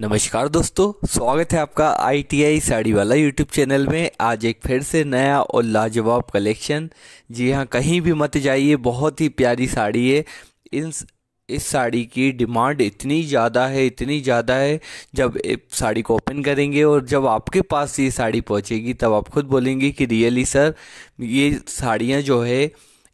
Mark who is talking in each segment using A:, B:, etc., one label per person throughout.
A: नमस्कार दोस्तों स्वागत है आपका आईटीआई साड़ी वाला यूट्यूब चैनल में आज एक फिर से नया और लाजवाब कलेक्शन जी हाँ कहीं भी मत जाइए बहुत ही प्यारी साड़ी है इन इस साड़ी की डिमांड इतनी ज़्यादा है इतनी ज़्यादा है जब साड़ी को ओपन करेंगे और जब आपके पास ये साड़ी पहुँचेगी तब आप खुद बोलेंगे कि रियली सर ये साड़ियाँ जो है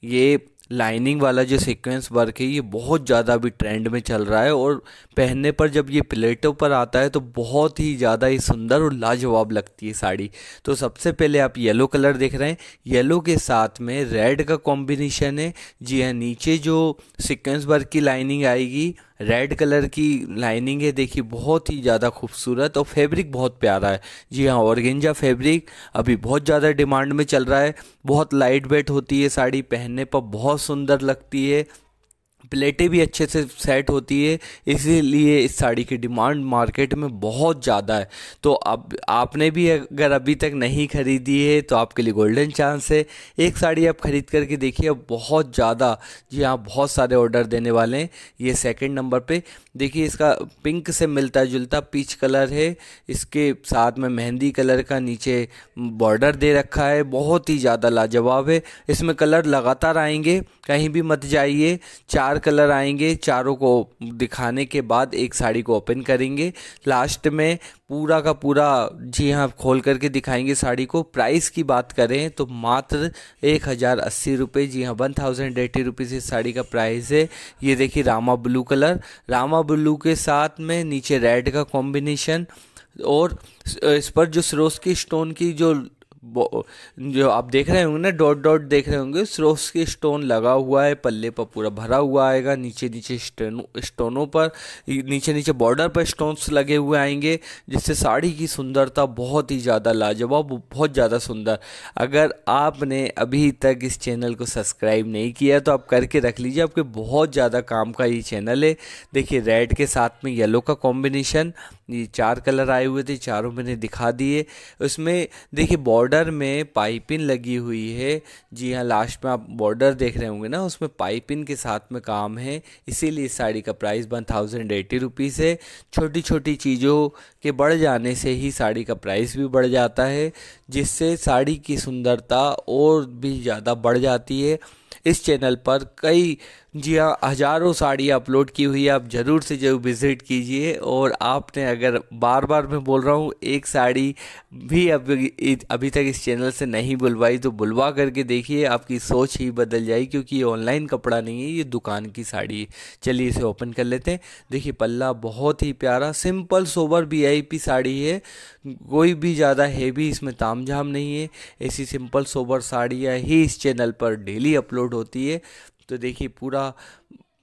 A: ये लाइनिंग वाला जो सीक्वेंस वर्क है ये बहुत ज़्यादा अभी ट्रेंड में चल रहा है और पहनने पर जब ये प्लेटों पर आता है तो बहुत ही ज़्यादा ही सुंदर और लाजवाब लगती है साड़ी तो सबसे पहले आप येलो कलर देख रहे हैं येलो के साथ में रेड का कॉम्बिनेशन है जी हाँ नीचे जो सिक्वेंस वर्क की लाइनिंग आएगी रेड कलर की लाइनिंग है देखिए बहुत ही ज़्यादा खूबसूरत और फैब्रिक बहुत प्यारा है जी हाँ ऑर्गेंजा फैब्रिक अभी बहुत ज़्यादा डिमांड में चल रहा है बहुत लाइट वेट होती है साड़ी पहनने पर बहुत सुंदर लगती है प्लेटें भी अच्छे से सेट होती है इसीलिए इस साड़ी की डिमांड मार्केट में बहुत ज़्यादा है तो अब आपने भी अगर अभी तक नहीं खरीदी है तो आपके लिए गोल्डन चांस है एक साड़ी आप ख़रीद करके देखिए अब बहुत ज़्यादा जी हाँ बहुत सारे ऑर्डर देने वाले हैं ये सेकंड नंबर पे देखिए इसका पिंक से मिलता जुलता पीच कलर है इसके साथ में मेहंदी कलर का नीचे बॉर्डर दे रखा है बहुत ही ज़्यादा लाजवाब है इसमें कलर लगातार आएंगे कहीं भी मत जाइए चार चार कलर आएंगे चारों को दिखाने के बाद एक साड़ी को ओपन करेंगे लास्ट में पूरा का पूरा जी हाँ खोल करके दिखाएंगे साड़ी को प्राइस की बात करें तो मात्र एक हज़ार अस्सी रुपये जी हाँ वन थाउजेंड एटी रुपीज़ इस साड़ी का प्राइस है ये देखिए rama blue colour rama blue के साथ में नीचे रेड का कॉम्बिनेशन और इस पर जो सरोस की स्टोन की जो जो आप देख रहे होंगे ना डॉट डॉट देख रहे होंगे स्रोस के स्टोन लगा हुआ है पल्ले पर पूरा भरा हुआ आएगा नीचे नीचे स्टोनों पर नीचे नीचे बॉर्डर पर स्टोन्स लगे हुए आएंगे जिससे साड़ी की सुंदरता बहुत ही ज़्यादा लाजवाब बहुत ज़्यादा सुंदर अगर आपने अभी तक इस चैनल को सब्सक्राइब नहीं किया तो आप करके रख लीजिए आपके बहुत ज़्यादा काम का ये चैनल है देखिए रेड के साथ में येलो का कॉम्बिनेशन ये चार कलर आए हुए थे चारों मैंने दिखा दिए उसमें देखिए बॉर्डर बॉर्डर में पाइपिंग लगी हुई है जी हाँ लास्ट में आप बॉर्डर देख रहे होंगे ना उसमें पाइपिंग के साथ में काम है इसीलिए इस साड़ी का price one thousand eighty rupees है छोटी छोटी चीज़ों के बढ़ जाने से ही साड़ी का प्राइस भी बढ़ जाता है जिससे साड़ी की सुंदरता और भी ज़्यादा बढ़ जाती है इस चैनल पर कई जी हाँ हज़ारों साड़ियाँ अपलोड की हुई है आप ज़रूर से ज़रूर विज़िट कीजिए और आपने अगर बार बार मैं बोल रहा हूँ एक साड़ी भी अभी अभी तक इस चैनल से नहीं बुलवाई तो बुलवा करके देखिए आपकी सोच ही बदल जाएगी क्योंकि ये ऑनलाइन कपड़ा नहीं है ये दुकान की साड़ी है चलिए इसे ओपन कर लेते हैं देखिए पल्ला बहुत ही प्यारा सिंपल सोबर वी साड़ी है कोई भी ज़्यादा हैवी इसमें ताम नहीं है ऐसी सिंपल सोबर साड़ियाँ ही इस चैनल पर डेली अपलोड अपलोड होती है तो देखिए पूरा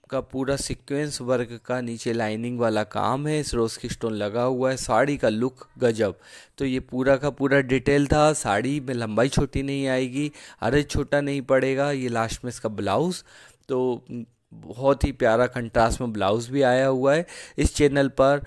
A: का पूरा सीक्वेंस वर्क का नीचे लाइनिंग वाला काम है इस रोज़ की स्टोन लगा हुआ है साड़ी का लुक गजब तो ये पूरा का पूरा डिटेल था साड़ी में लंबाई छोटी नहीं आएगी अरे छोटा नहीं पड़ेगा ये लास्ट में इसका ब्लाउज़ तो बहुत ही प्यारा कंट्रास्ट में ब्लाउज़ भी आया हुआ है इस चैनल पर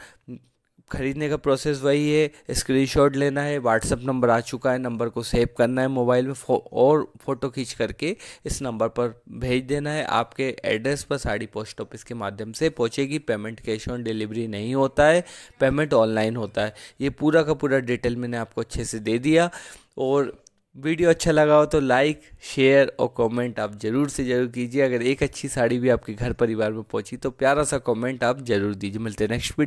A: ख़रीदने का प्रोसेस वही है स्क्रीनशॉट लेना है व्हाट्सअप नंबर आ चुका है नंबर को सेव करना है मोबाइल में फो, और फ़ोटो खींच करके इस नंबर पर भेज देना है आपके एड्रेस पर साड़ी पोस्ट ऑफिस के माध्यम से पहुँचेगी पेमेंट कैश ऑन डिलीवरी नहीं होता है पेमेंट ऑनलाइन होता है ये पूरा का पूरा डिटेल मैंने आपको अच्छे से दे दिया और वीडियो अच्छा लगा हो तो लाइक शेयर और कमेंट आप ज़रूर से ज़रूर कीजिए अगर एक अच्छी साड़ी भी आपके घर परिवार में पहुंची तो प्यारा सा कमेंट आप ज़रूर दीजिए मिलते हैं नेक्स्ट वीडियो